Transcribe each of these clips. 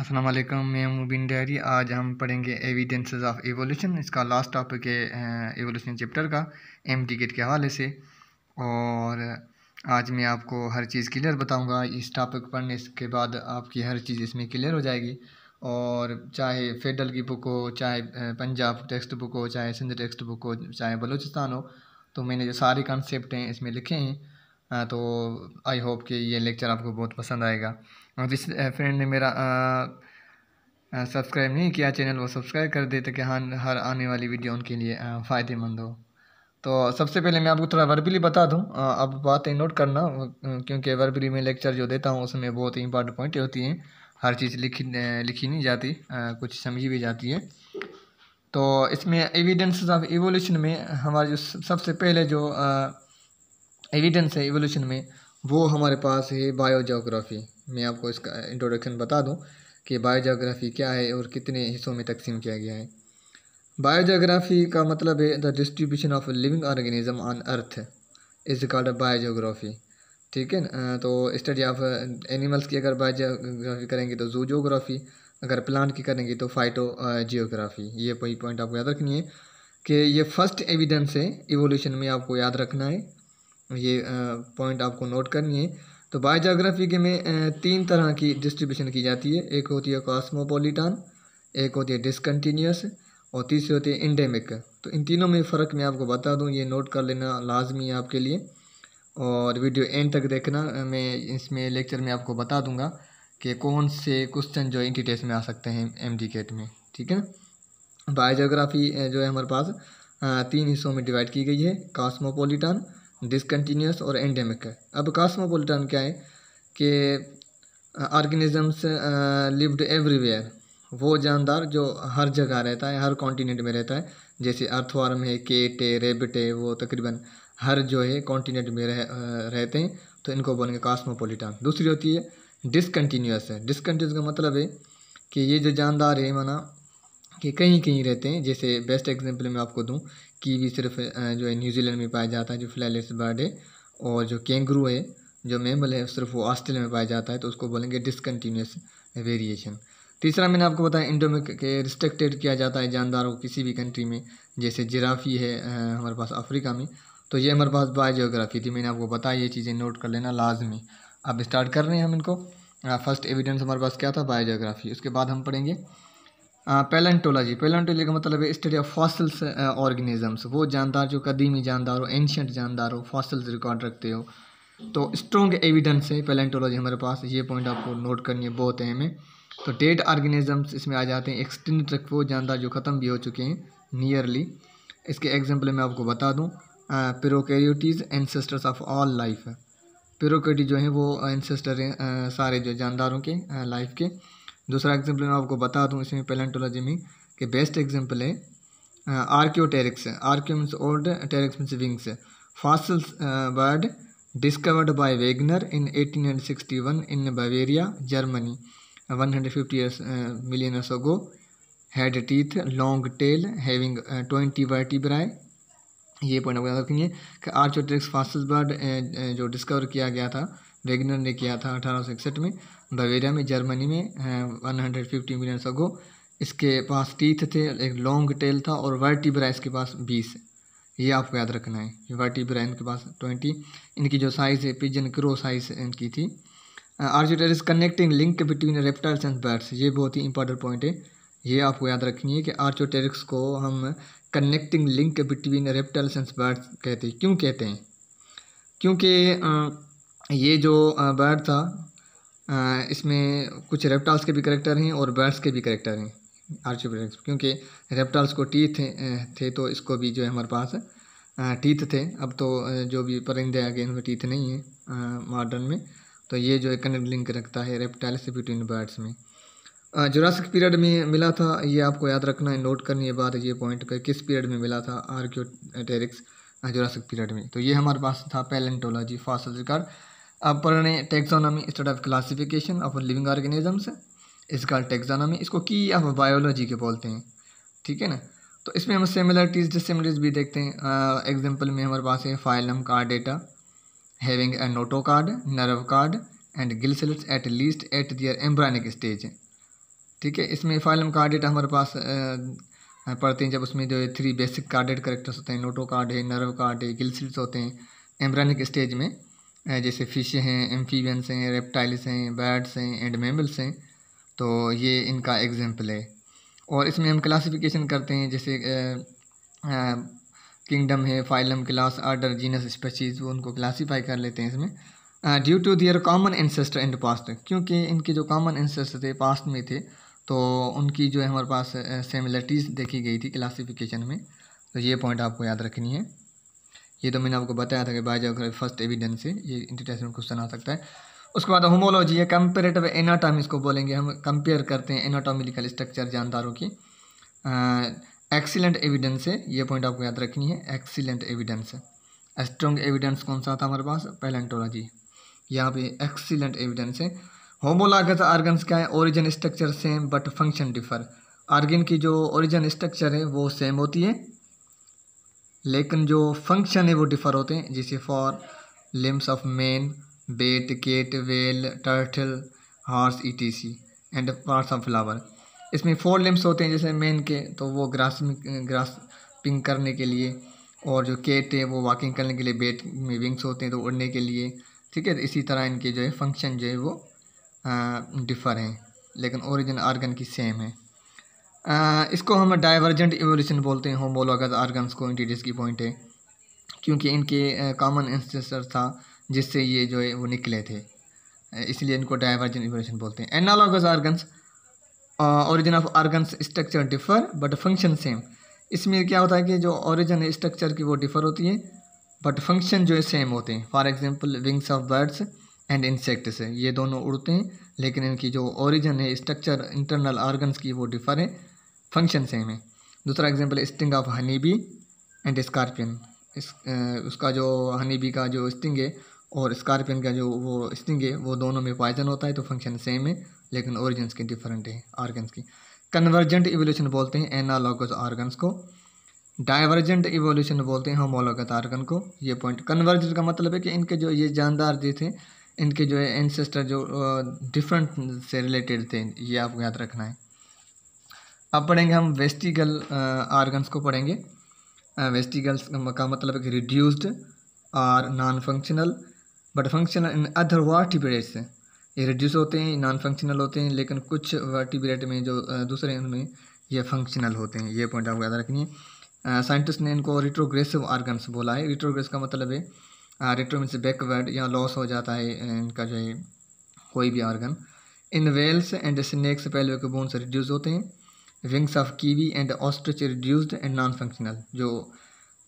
अस्सलाम वालेकुम मैं मुबीन डायरी आज हम पढ़ेंगे एविडेंसेस ऑफ एवोल्यूशन इसका लास्ट टॉपिक है एवोल्यूशन चैप्टर का एम टिकट के हवाले से और आज मैं आपको हर चीज़ क्लियर बताऊंगा इस टॉपिक पढ़ने के बाद आपकी हर चीज़ इसमें क्लियर हो जाएगी और चाहे फेडरल की बुक हो चाहे पंजाब टेक्स्ट बुक हो चाहे सिंध टेक्स्ट बुक हो चाहे बलूचिस्तान हो तो मैंने जो सारे कॉन्सेप्ट हैं इसमें लिखे हैं तो आई होप कि ये लेक्चर आपको बहुत पसंद आएगा और जिस फ्रेंड ने मेरा सब्सक्राइब नहीं किया चैनल वो सब्सक्राइब कर दे ताकि हाँ हर आने वाली वीडियो उनके लिए फ़ायदेमंद हो तो सबसे पहले मैं आपको थोड़ा वर्बली बता दूं अब बातें नोट करना क्योंकि वर्बली में लेक्चर जो देता हूँ उसमें बहुत ही इंपॉर्टेंट पॉइंट होती हैं हर चीज़ लिखी लिखी नहीं जाती कुछ समझी भी जाती है तो इसमें एविडेंसेस ऑफ एवोल्यूशन में हमारे जो सबसे पहले जो आ, एविडेंस है एवोल्यूशन में वो हमारे पास है बायोजोग्राफी मैं आपको इसका इंट्रोडक्शन बता दूं कि बायोजोग्राफी क्या है और कितने हिस्सों में तकसीम किया गया है बायोजोग्राफी का मतलब है the distribution of living organism on earth is called biogeography ठीक है ना तो स्टडी ऑफ एनिमल्स की अगर बायोजोग्राफी करेंगे तो जूजोग्राफी अगर प्लांट की करेंगे तो फाइटो जियोग्राफी ये वही पॉइंट आपको याद रखनी है कि ये फर्स्ट एविडेंस है इवोल्यूशन में आपको याद रखना है ये पॉइंट आपको नोट करनी है तो बायोजाग्राफी के में तीन तरह की डिस्ट्रीब्यूशन की जाती है एक होती है कॉस्मोपोलिटान एक होती है डिसकन्टीन्यूस और तीसरी होती है इंडेमिक तो इन तीनों में फ़र्क मैं आपको बता दूं ये नोट कर लेना लाजमी है आपके लिए और वीडियो एंड तक देखना मैं इसमें लेक्चर में आपको बता दूंगा कि कौन से क्वेश्चन जो इंटी टेस्ट में आ सकते हैं एम डी केट में ठीक है ना बायोजोग्राफी जो है हमारे पास तीन हिस्सों में डिवाइड की गई है कॉस्मोपोलिटन डिसकन्टीन्यूस और एंडेमिक है अब कास्मोपोलिटन क्या है कि ऑर्गेनिजम्स लिव्ड एवरीवेयर वो जानदार जो हर जगह रहता है हर कॉन्टिनेंट में रहता है जैसे अर्थवार्म है केट है रेबिट है वो तकरीबन हर जो है कॉन्टिनेंट में रह, रहते हैं तो इनको बोलेंगे कास्मोपोलिटन दूसरी होती है डिसकन्टीन्यूस है डिसकन्टीन्यूस का मतलब है कि ये जो जानदार है माना कि कहीं कहीं रहते हैं जैसे बेस्ट एग्जांपल मैं आपको दूं कीवी सिर्फ जो है न्यूजीलैंड में पाया जाता है जो फ्लैलेस बर्ड है और जो कैंगरू है जो मेमल है सिर्फ वो ऑस्ट्रेलिया में पाया जाता है तो उसको बोलेंगे डिसकन्टीन्यूस वेरिएशन तीसरा मैंने आपको बताया इंडोमिक के रिस्ट्रिक्टेड किया जाता है जानदारों को किसी भी कंट्री में जैसे जिराफी है हमारे पास अफ्रीका में तो ये हमारे पास बायोग्राफी थी मैंने आपको बताया ये चीज़ें नोट कर लेना लाजमी अब स्टार्ट कर रहे हैं हम इनको फर्स्ट एविडेंस हमारे पास क्या था बायोग्राफी उसके बाद हम पढ़ेंगे पेलेंटोलॉजी पेलेंटोलॉजी का मतलब है स्टडी ऑफ फॉसिल्स ऑर्गेनिजम्स वो जानदार जो कदीमी जानदार हो एंशंट जानदार हो फॉसिल्स रिकॉर्ड रखते हो तो स्ट्रॉन्ग एविडेंस है पेलेंटोलॉजी हमारे पास ये पॉइंट आपको नोट करनी है बहुत अहम है तो डेड ऑर्गेनिजम्स इसमें आ जाते हैं एक्सटेंड तक वो जानदार जो ख़त्म भी हो चुके हैं नियरली इसके एग्जाम्पल मैं आपको बता दूँ prokaryotes ancestors of all life prokaryote जो है वो एनसेस्टर हैं सारे जो जानदारों के लाइफ के दूसरा एग्जाम्पल मैं आपको बता दूँ इसमें पेलेंटोलॉजी में कि बेस्ट एग्जाम्पल है archaeopteryx archaeo means old pteryx means wings fossils uh, bird discovered by Wegener in in Bavaria Germany one hundred years years uh, million years ago. Had teeth, long tail, having uh, 20 vertebrae. ये point आपको याद रखेंगे कि archaeopteryx fossils bird जो discover किया गया था Wegener ने किया था अठारह में बवेरिया में जर्मनी में वन हंड्रेड फिफ्टी मिलियन सगो इसके पास टीथ थे एक लॉन्ग टेल था और वर्टिब्रा के पास बीस ये आपको याद रखना है वर्टिब्रा इनके पास ट्वेंटी इनकी जो साइज़ है पिजन क्रो साइज इनकी थी आर्जिटर is connecting link between reptiles and birds ये बहुत ही इंपॉर्टेंट पॉइंट है ये आपको याद रखनी है कि आर्चोटेरिक्स को हम connecting link between reptiles and birds कहते हैं क्यों कहते हैं क्योंकि ये जो बर्ड था इसमें कुछ रेप्टाइल्स के भी करेक्टर हैं और बर्ड्स के भी करेक्टर हैं आर्चोपेरेक्स क्योंकि रेप्टाइल्स को टीथ थे तो इसको भी जो है हमारे पास टीथ थे अब तो जो भी परिंदे आ गए इनमें टीथ नहीं है मॉडर्न में तो ये जो है कनेक्ट लिंक रखता है रेप्टाइल्स बिटवीन बर्ड्स में जुरासिक पीरियड में मिला था ये आपको याद रखना है नोट करनी है बात ये पॉइंट कर, किस पीरियड में मिला था आर्क्योटेरिक्स जुरासिक पीरियड में तो ये हमारे पास था पैलेंटोलॉजी फॉसिल रिकॉर्ड अब पढ़ रहे हैं taxonomy study of classification of living organisms इसका टेक्सोनॉमी इसको की ऑफ बायोलॉजी के बोलते हैं ठीक है ना तो इसमें हम सिमिलरिटीज़ डिसिमिलरिटीज भी देखते हैं एग्जाम्पल में हमारे पास है phylum chordata having a notochord nerve cord and gill cells at least at their embryonic stage ठीक है इसमें फाइलम कार्ड डेटा हमारे पास आ, पढ़ते हैं जब उसमें जो थ्री बेसिक कार्डेड करेक्टर्स होते हैं नोटो कार्ड है नर्व कार्ड है गिल सेल्स होते हैं एम्ब्रानिक स्टेज में जैसे फिश हैं एम्फीबियंस हैं रेप्टाइल्स हैं बर्ड्स हैं एंड मेमल्स हैं तो ये इनका एग्जाम्पल है और इसमें हम क्लासिफिकेशन करते हैं जैसे किंगडम है phylum class order genus species वो उनको क्लासीफाई कर लेते हैं इसमें due to their common ancestor and past क्योंकि इनके जो कॉमन एंसेस्टर थे पास्ट में थे तो उनकी जो है हमारे पास सिमिलरिटीज़ देखी गई थी क्लासिफिकेशन में तो ये पॉइंट आपको याद रखनी है ये तो मैंने आपको बताया था कि बायोजोग्राफी फर्स्ट एविडेंस है ये इंटरनेशनल क्वेश्चन आ सकता है उसके बाद होमोलॉजी है कंपेरेटिव एनाटॉमी इसको बोलेंगे हम कंपेयर करते हैं एनाटॉमिकल स्ट्रक्चर जानदारों की एक्सीलेंट एविडेंस है ये पॉइंट आपको याद रखनी है एक्सीलेंट एविडेंस है स्ट्रॉन्ग एविडेंस कौन सा था हमारे पास पैलेंटोलॉजी यहाँ पे एक्सीलेंट एविडेंस है होमोलागस आर्गन्स क्या है origin structure same but function differ organ की जो ओरिजिन स्ट्रक्चर है वो सेम होती है लेकिन जो फंक्शन है वो डिफ़र होते हैं जैसे forelimbs of men bat cat whale turtle horse E T C and parts of flower इसमें फोर लिम्स होते हैं जैसे मैन के तो वो ग्रास ग्रास पिंग करने के लिए और जो केट है वो वॉकिंग करने के लिए बेट में विंग्स होते हैं तो उड़ने के लिए ठीक है तो इसी तरह इनके जो है फंक्शन जो है वो डिफ़र हैं लेकिन ओरिजिन आर्गन की सेम है इसको हम डाइवर्जेंट इवोल्यूशन बोलते हैं होमोलोगस आर्गन्स को इंटीडियस की पॉइंट है क्योंकि इनके कॉमन इंसेस्टर था जिससे ये जो है वो निकले थे इसलिए इनको डाइवर्जेंट इवोल्यूशन बोलते हैं analogous organs origin of organs structure differ but function same इसमें क्या होता है कि जो ऑरिजन है स्ट्रक्चर की वो डिफर होती है बट फंक्शन जो है सेम होते हैं for example wings of birds and insects ये दोनों उड़ते हैं लेकिन इनकी जो ओरिजन है स्ट्रक्चर इंटरनल आर्गन्स की वो डिफर है फंक्शन सेम है दूसरा example sting of honey bee and scorpion इस उसका जो हनी बी का जो स्टिंग है और स्कॉर्पियन का जो वो स्टिंग है वो दोनों में पॉइजन होता है तो फंक्शन सेम है लेकिन ऑरिजन्स के डिफरेंट है ऑर्गन्स की कन्वर्जेंट इवोल्यूशन बोलते हैं एनालॉगस ऑर्गन्स को डाइवर्जेंट इवोल्यूशन बोलते हैं होमोलोगत आर्गन को ये पॉइंट कन्वर्जेंट का मतलब है कि इनके जो ये जानदार जी थे इनके जो है एनसेस्टर जो डिफरेंट से रिलेटेड थे ये आपको याद रखना है अब पढ़ेंगे हम वेस्टिगल आर्गन्स को पढ़ेंगे वेस्टिगल्स का मतलब है रिड्यूस्ड और non functional but functional in other vertebrates ये रिड्यूस होते हैं नॉन फंक्शनल होते हैं लेकिन कुछ वर्टिब्रेट में जो दूसरे उनमें ये फंक्शनल होते हैं ये पॉइंट आपको याद रखनी है साइंटिस्ट ने इनको रिट्रोग्रेसिव आर्गन्स बोला है रिट्रोग्रेस का मतलब है रिट्रो मीन्स बैकवर्ड या लॉस हो जाता है इनका जो है कोई भी organ in whales and snakes पहले के बोन्स रिड्यूस होते हैं wings of kiwi and ostrich reduced and non functional जो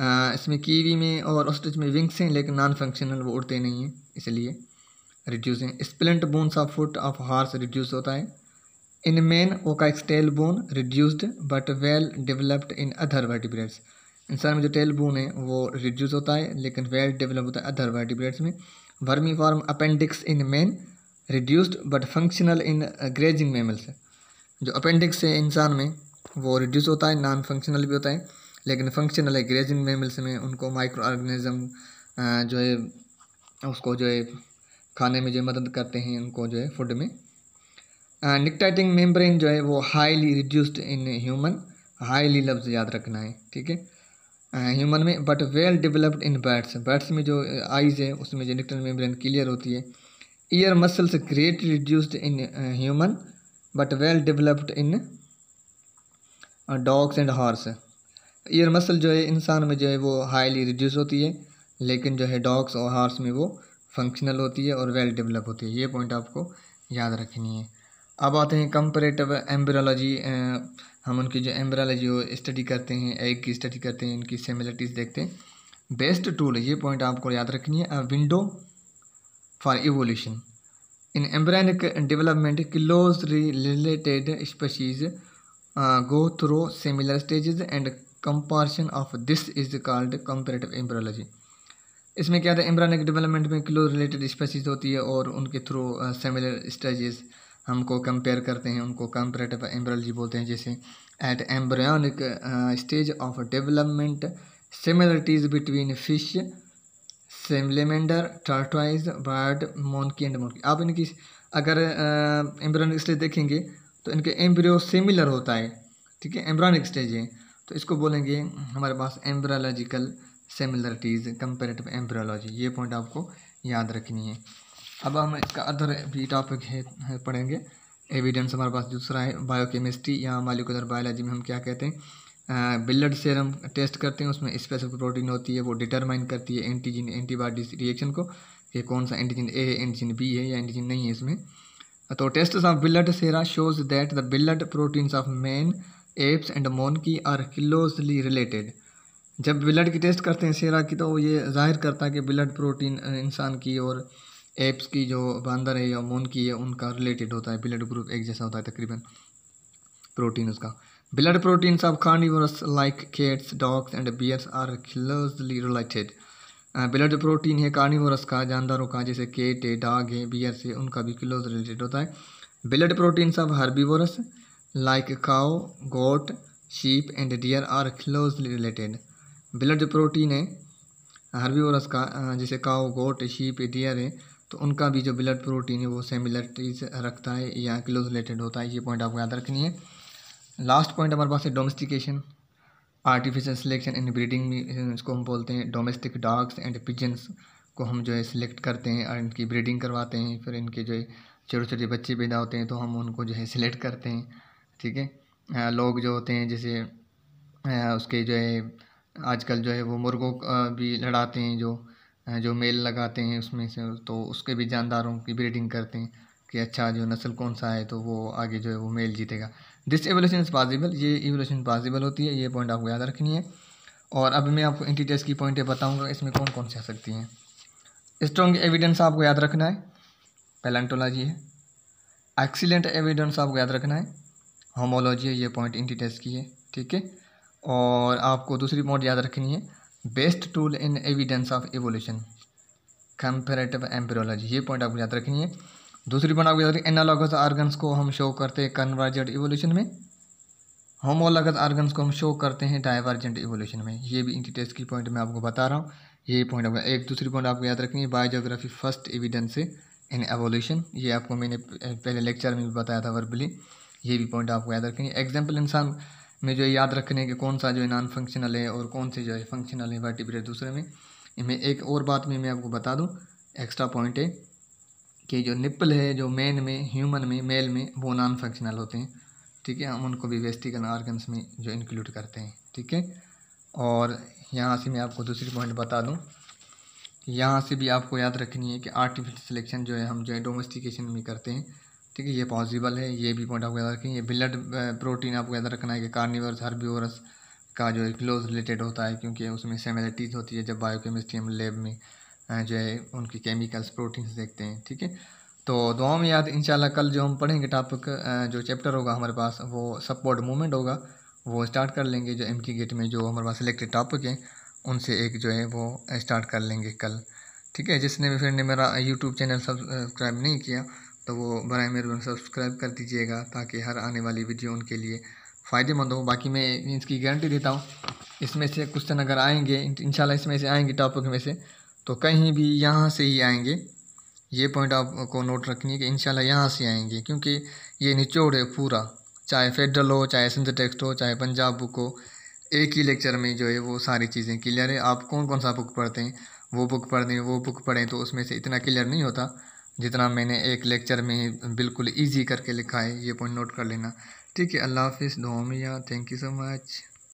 आ, इसमें कीवी में और ऑस्ट्रिच में विंग्स हैं लेकिन नॉन फंक्शनल वो उड़ते नहीं हैं इसलिए रिड्यूस हैं splint bones of foot of horse reduce होता है in man coccyx tail bone reduced but well developed in other vertebrates इंसान में जो टेल बोन है वो रिड्यूस होता है लेकिन वेल डेवलप होता है अदर वर्टिब्रेट्स में vermiform appendix in man reduced but functional in grazing mammals जो अपेंडिक्स है इंसान में वो रिड्यूस होता है नॉन फंक्शनल भी होता है लेकिन फंक्शनल है ग्रेजिंग मेमल्स में उनको माइक्रो ऑर्गेनिज्म जो है उसको जो है खाने में जो मदद करते हैं उनको जो है फूड में निकटाइटिंग मेम्ब्रेन जो है वो highly reduced in human highly लफ्ज़ याद रखना है ठीक है ह्यूमन में but well developed in birds birds में जो आईज है उसमें जो निकटल मेम्ब्रेन क्लियर होती है ear muscles great reduced in human but well developed in uh, dogs and horse ear muscle जो है इंसान में जो है वो हाईली रिड्यूस होती है लेकिन जो है डॉग्स और हार्स में वो फंक्शनल होती है और वेल डेवलप होती है ये पॉइंट आपको याद रखनी है अब आते हैं कंपरेटिव एम्ब्रोलॉजी हम उनकी जो एम्ब्रोलॉजी स्टडी करते हैं एग की स्टडी करते हैं इनकी सिमिलरिटीज़ देखते हैं बेस्ट टूल ये पॉइंट आपको याद रखनी है window for evolution In embryonic development, closely related species uh, go through similar stages and comparison of this is called comparative embryology. इसमें क्या था एम्ब्रॉनिक डेवलपमेंट में क्लोज रिलेटेड स्पेसीज होती है और उनके थ्रू सिमिलर स्टेजेस हमको कंपेयर करते हैं उनको कंपेरेटिव एम्ब्रोलॉजी बोलते हैं जैसे at embryonic stage of development similarities between fish salamander tortoise bird monkey and monkey आप इनकी अगर एम्ब्रॉनिक स्टेज देखेंगे तो इनके एम्ब्रियो सिमिलर होता है ठीक है एम्ब्रॉनिक स्टेज है तो इसको बोलेंगे हमारे पास एम्ब्रोलॉजिकल सिमिलरिटीज़ कंपेरेटिव एम्ब्रियोलॉजी ये पॉइंट आपको याद रखनी है अब हम इसका अदर भी टॉपिक है पढ़ेंगे एविडेंस हमारे पास दूसरा है बायोकेमिस्ट्री या मालिकुलर बायोलॉजी में हम क्या कहते हैं बिल्ड सेरम टेस्ट करते हैं उसमें स्पेसिफिक प्रोटीन होती है वो डिटरमाइन करती है एंटीजन एंटीबॉडीज रिएक्शन को कि कौन सा एंटीजन ए है एंटीजन बी है या एंटीजन नहीं है इसमें तो test of blood sera shows that the blood proteins of man apes and monkey are closely related जब ब्लड की टेस्ट करते हैं सेरा की तो ये जाहिर करता है कि ब्लड प्रोटीन इंसान की और एप्स की जो बंदर है या मोन की है उनका रिलेटेड होता है ब्लड ग्रुप एक जैसा होता है तकरीबन प्रोटीन उसका Blood proteins of carnivores like cats, dogs and bears are closely related. Blood uh, protein है कार्निवोरस का जानदारों का जैसे केट है डाग है बियर से उनका भी क्लोज रिलेटेड होता है blood proteins of herbivorous like cow goat sheep and deer are closely related blood protein है हर्बीवोरस का uh, जैसे काओ गोट शीप डियर है तो उनका भी जो ब्लड प्रोटीन है वो सेमिलरिटीज रखता है या क्लोज रिलेटेड होता है ये पॉइंट आपको याद रखनी है लास्ट पॉइंट हमारे पास है domestication artificial selection and breeding में इसको हम बोलते हैं डोमेस्टिक डॉग्स एंड पिजन्स को हम जो है सिलेक्ट करते हैं और इनकी ब्रीडिंग करवाते हैं फिर इनके जो है छोटे छोटे बच्चे पैदा होते हैं तो हम उनको जो है सिलेक्ट करते हैं ठीक है लोग जो होते हैं जैसे उसके जो है आजकल जो है वो मुर्गों भी लड़ाते हैं जो जो मेल लगाते हैं उसमें से तो उसके भी जानदारों की ब्रीडिंग करते हैं कि अच्छा जो नस्ल कौन सा है तो वो आगे जो है वो मेल जीतेगा दिस एवोल्यूशन इज़ पॉजिबल ये एवोल्यूशन पॉजिबल होती है ये पॉइंट आपको याद रखनी है और अभी मैं आपको इंटीजर्स की पॉइंटें बताऊँगा इसमें कौन कौन सी आ सकती हैं स्ट्रॉन्ग एविडेंस आपको याद रखना है पैलेंटोलॉजी है एक्सीलेंट एविडेंस आपको याद रखना है होमोलॉजी है ये पॉइंट इंटीटेस की है ठीक है और आपको दूसरी पॉइंट याद रखनी है best tool in evidence of evolution comparative embryology ये पॉइंट आपको याद रखनी है दूसरी बनाओ जाती एनालॉगस आर्गन्स को हम शो करते हैं कन्वर्जेंट इवोल्यूशन में होमोलॉगस आर्गन्स को हम शो करते हैं डाइवर्जेंट इवोल्यूशन में ये भी इनकी टेस्ट की पॉइंट मैं आपको बता रहा हूँ ये पॉइंट आपको एक दूसरी पॉइंट आपको याद रखेंगे बायोजोग्राफी फर्स्ट एविडेंस है इन एवोल्यूशन ये आपको मैंने पहले लेक्चर में भी बताया था वर्बली ये भी पॉइंट आपको याद रखेंगे एग्जाम्पल इंसान में जो याद रखने के कौन सा जो है नॉन फंक्शनल है और कौन से जो है फंक्शनल है वर्टिब्रेट दूसरे में इनमें एक और बात में मैं आपको बता दूँ एक्स्ट्रा पॉइंट है कि जो निप्पल है जो मेन में ह्यूमन में मेल में वो नॉन फंक्शनल होते हैं ठीक है हम उनको भी वेस्टिकल ऑर्गन्स में जो इंक्लूड करते हैं ठीक है और यहाँ से मैं आपको दूसरी पॉइंट बता दूँ यहाँ से भी आपको याद रखनी है कि आर्टिफिशियल सिलेक्शन जो है हम जो है डोमेस्टिकेशन में करते हैं ठीक है ये पॉसिबल है ये भी पॉइंट आपको याद रखें ये ब्लड प्रोटीन आपको याद रखना है कि कार्निवर्स हर्बीवर्स का जो है क्लोज रिलेटेड होता है क्योंकि उसमें सेमिलिटीज़ होती है जब बायोकेमिस्ट्री हम लेब में जो है उनकी केमिकल्स प्रोटीन्स देखते हैं ठीक है तो दुआओं में याद इंशाल्लाह कल जो हम पढ़ेंगे टॉपिक जो चैप्टर होगा हमारे पास वो सपोर्ट मूवमेंट होगा वो स्टार्ट कर लेंगे जो एम गेट में जो हमारे पास सिलेक्टेड टॉपिक हैं उनसे एक जो है वो स्टार्ट कर लेंगे कल ठीक है जिसने भी फ्रेंड ने मेरा यूट्यूब चैनल सब्सक्राइब नहीं किया तो वो बर मेहरबान सब्सक्राइब कर दीजिएगा ताकि हर आने वाली वीडियो उनके लिए फ़ायदेमंद हो बाकी मैं इसकी गारंटी देता हूँ इसमें से क्वेश्चन अगर आएंगे इन इसमें से आएंगे टॉपिक में से तो कहीं भी यहाँ से ही आएंगे ये पॉइंट आपको नोट रखनी है कि इंशाल्लाह यहाँ से आएंगे क्योंकि ये निचोड़ है पूरा चाहे फेडरल हो चाहे सिंध टेक्स्ट हो चाहे पंजाब बुक हो एक ही लेक्चर में जो है वो सारी चीज़ें क्लियर है आप कौन कौन सा बुक पढ़ते हैं वो बुक पढ़ दें वो बुक पढ़ें तो उसमें से इतना क्लियर नहीं होता जितना मैंने एक लेक्चर में बिल्कुल ईजी करके लिखा है ये पॉइंट नोट कर लेना ठीक है अल्लाह हाफिज़ दोमिया थैंक यू सो मच